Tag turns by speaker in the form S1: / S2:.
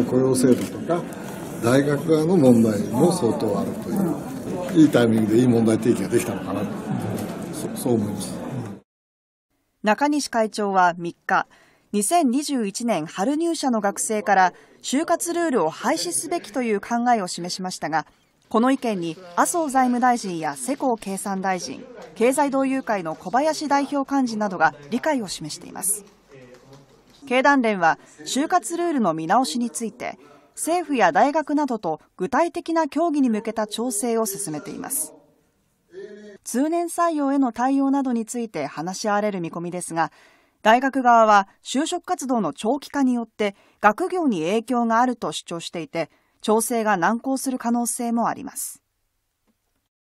S1: の雇用制度とか大学側の問題も相当あるといういいタイミングでいい問題提起ができたのかなと、うん、そう思います
S2: 中西会長は3日2021年春入社の学生から就活ルールを廃止すべきという考えを示しましたがこの意見に麻生財務大臣や世耕経産大臣経済同友会の小林代表幹事などが理解を示しています。経団連は就活ルールの見直しについて政府や大学などと具体的な協議に向けた調整を進めています通年採用への対応などについて話し合われる見込みですが大学側は就職活動の長期化によって学業に影響があると主張していて調整が難航する可能性もあります